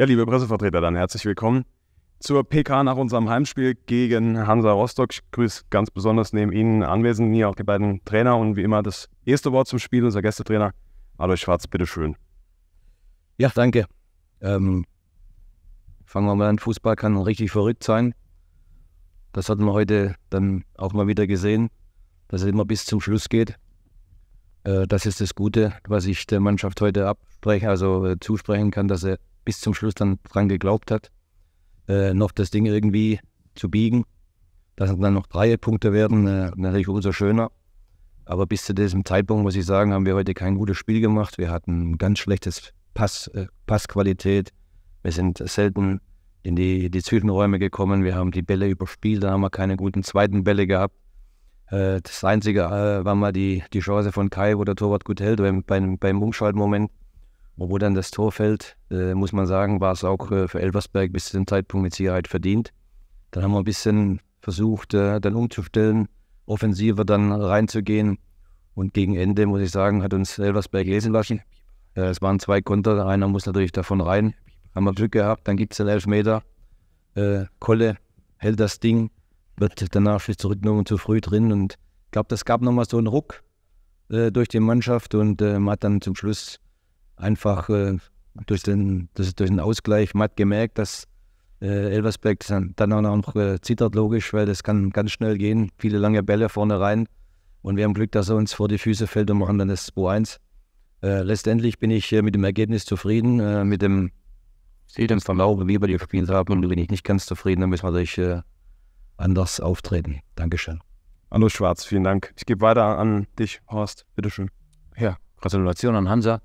Ja, liebe Pressevertreter, dann herzlich willkommen zur PK nach unserem Heimspiel gegen Hansa Rostock. Ich grüße ganz besonders neben Ihnen anwesend hier auch die beiden Trainer und wie immer das erste Wort zum Spiel, unser Gästetrainer Alois Schwarz, bitteschön. Ja, danke. Ähm, fangen wir mal an, Fußball kann richtig verrückt sein. Das hatten wir heute dann auch mal wieder gesehen, dass es immer bis zum Schluss geht. Äh, das ist das Gute, was ich der Mannschaft heute absprechen, also äh, zusprechen kann, dass er bis zum Schluss dann dran geglaubt hat, äh, noch das Ding irgendwie zu biegen. Dass dann noch drei Punkte werden, äh, natürlich umso schöner. Aber bis zu diesem Zeitpunkt, muss ich sagen, haben wir heute kein gutes Spiel gemacht. Wir hatten ganz schlechtes Pass, äh, Passqualität. Wir sind selten in die, die Zwischenräume gekommen. Wir haben die Bälle überspielt, da haben wir keine guten zweiten Bälle gehabt. Äh, das Einzige äh, war mal die, die Chance von Kai, wo der Torwart gut hält beim, beim, beim Umschaltmoment wo dann das Tor fällt, äh, muss man sagen, war es auch äh, für Elversberg bis zu dem Zeitpunkt mit Sicherheit verdient. Dann haben wir ein bisschen versucht, äh, dann umzustellen, offensiver dann reinzugehen. Und gegen Ende, muss ich sagen, hat uns Elversberg lesen lassen. Äh, es waren zwei Konter, einer muss natürlich davon rein. Haben wir Glück gehabt, dann gibt es den Elfmeter. Äh, Kolle hält das Ding, wird danach für zurückgenommen zu früh drin. Und ich glaube, das gab nochmal so einen Ruck äh, durch die Mannschaft und man hat dann zum Schluss einfach äh, durch, den, durch, durch den Ausgleich, matt gemerkt, dass äh, Elversberg dann auch noch äh, zittert, logisch, weil das kann ganz schnell gehen. Viele lange Bälle vorne rein. Und wir haben Glück, dass er uns vor die Füße fällt und machen dann das 2-1. Äh, letztendlich bin ich äh, mit dem Ergebnis zufrieden, äh, mit dem, dem Verlauf, wie wir die gespielt haben. Und bin ich nicht ganz zufrieden, dann müssen wir natürlich äh, anders auftreten. Dankeschön. Hallo Schwarz, vielen Dank. Ich gebe weiter an dich, Horst. Bitteschön. Ja, Gratulation an Hansa.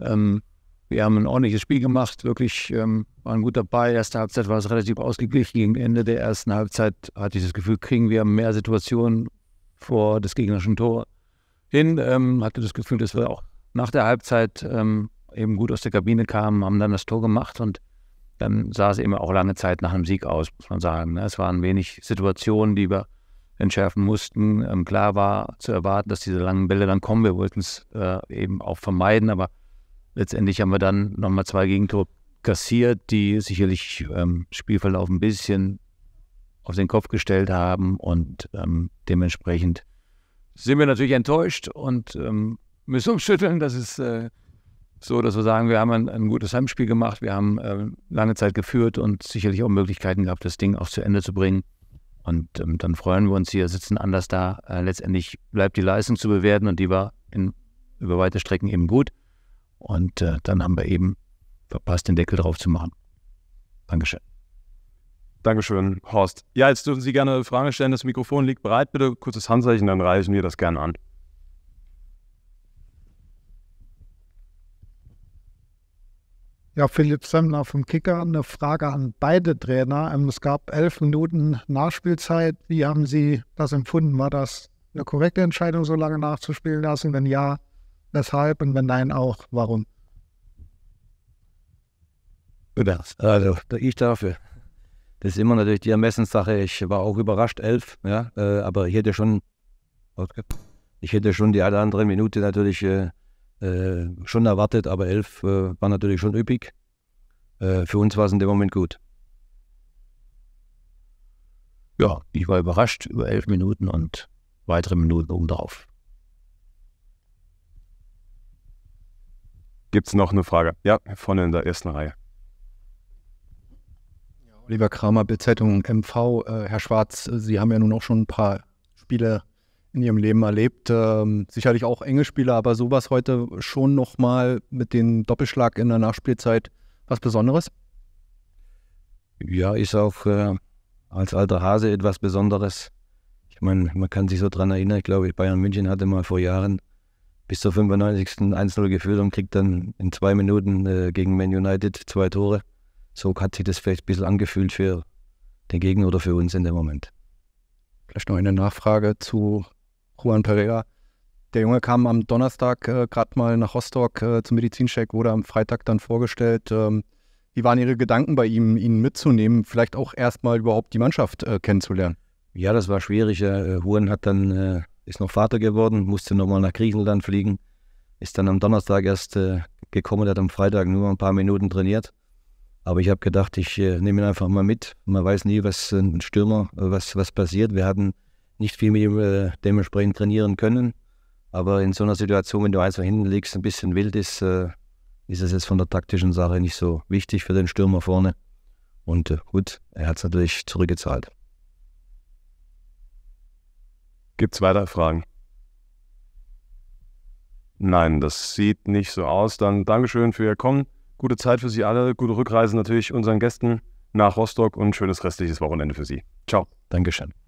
Ähm, wir haben ein ordentliches Spiel gemacht, wirklich ähm, waren gut dabei. Erste Halbzeit war es relativ ausgeglichen. Gegen Ende der ersten Halbzeit hatte ich das Gefühl, kriegen wir mehr Situationen vor das gegnerischen Tor hin. Ähm, hatte das Gefühl, dass wir auch nach der Halbzeit ähm, eben gut aus der Kabine kamen, haben dann das Tor gemacht und dann sah es eben auch lange Zeit nach einem Sieg aus, muss man sagen. Ne? Es waren wenig Situationen, die wir entschärfen mussten. Ähm, klar war zu erwarten, dass diese langen Bälle dann kommen. Wir wollten es äh, eben auch vermeiden, aber letztendlich haben wir dann nochmal zwei Gegentore kassiert, die sicherlich ähm, Spielverlauf ein bisschen auf den Kopf gestellt haben und ähm, dementsprechend sind wir natürlich enttäuscht und ähm, müssen umschütteln. Das ist äh, so, dass wir sagen, wir haben ein, ein gutes Heimspiel gemacht, wir haben äh, lange Zeit geführt und sicherlich auch Möglichkeiten gehabt, das Ding auch zu Ende zu bringen. Und ähm, dann freuen wir uns hier, sitzen anders da. Äh, letztendlich bleibt die Leistung zu bewerten und die war in, über weite Strecken eben gut. Und äh, dann haben wir eben verpasst, den Deckel drauf zu machen. Dankeschön. Dankeschön, Horst. Ja, jetzt dürfen Sie gerne Fragen stellen. Das Mikrofon liegt bereit. Bitte kurzes Handzeichen, dann reichen wir das gerne an. Ja, Philipp Semner vom Kicker. Eine Frage an beide Trainer. Ähm, es gab elf Minuten Nachspielzeit. Wie haben Sie das empfunden? War das eine korrekte Entscheidung, so lange nachzuspielen lassen? Wenn ja, weshalb und wenn nein auch, warum? Also ich dafür. Das ist immer natürlich die Ermessenssache. Ich war auch überrascht, elf, ja, äh, aber ich hätte schon, ich hätte schon die eine andere Minute natürlich äh, äh, schon erwartet, aber elf äh, war natürlich schon üppig. Äh, für uns war es in dem Moment gut. Ja, ich war überrascht über elf Minuten und weitere Minuten oben drauf. Gibt es noch eine Frage? Ja, vorne in der ersten Reihe. Oliver Kramer, Bildzeitung MV. Äh, Herr Schwarz, äh, Sie haben ja nun auch schon ein paar Spiele in Ihrem Leben erlebt. Ähm, sicherlich auch enge Spiele, aber sowas heute schon nochmal mit dem Doppelschlag in der Nachspielzeit was Besonderes? Ja, ist auch äh, als alter Hase etwas Besonderes. Ich meine, man kann sich so dran erinnern, ich glaube, Bayern München hatte mal vor Jahren bis zur 95. 1-0 geführt und kriegt dann in zwei Minuten äh, gegen Man United zwei Tore. So hat sich das vielleicht ein bisschen angefühlt für den Gegner oder für uns in dem Moment. Vielleicht noch eine Nachfrage zu Juan Pereira. Der Junge kam am Donnerstag äh, gerade mal nach Rostock äh, zum Medizincheck, wurde am Freitag dann vorgestellt. Ähm, wie waren Ihre Gedanken bei ihm, ihn mitzunehmen, vielleicht auch erstmal überhaupt die Mannschaft äh, kennenzulernen? Ja, das war schwierig. Äh, Juan hat dann äh, ist noch Vater geworden, musste nochmal nach Griechenland fliegen, ist dann am Donnerstag erst äh, gekommen, hat am Freitag nur ein paar Minuten trainiert. Aber ich habe gedacht, ich äh, nehme ihn einfach mal mit. Man weiß nie, was äh, ein Stürmer, äh, was, was passiert. Wir hatten nicht viel mit ihm äh, dementsprechend trainieren können. Aber in so einer Situation, wenn du eins nach hinten legst, ein bisschen wild ist, äh, ist es jetzt von der taktischen Sache nicht so wichtig für den Stürmer vorne. Und gut, er hat es natürlich zurückgezahlt. Gibt es weitere Fragen? Nein, das sieht nicht so aus. Dann Dankeschön für Ihr Kommen. Gute Zeit für Sie alle, gute Rückreise natürlich unseren Gästen nach Rostock und schönes restliches Wochenende für Sie. Ciao. Dankeschön.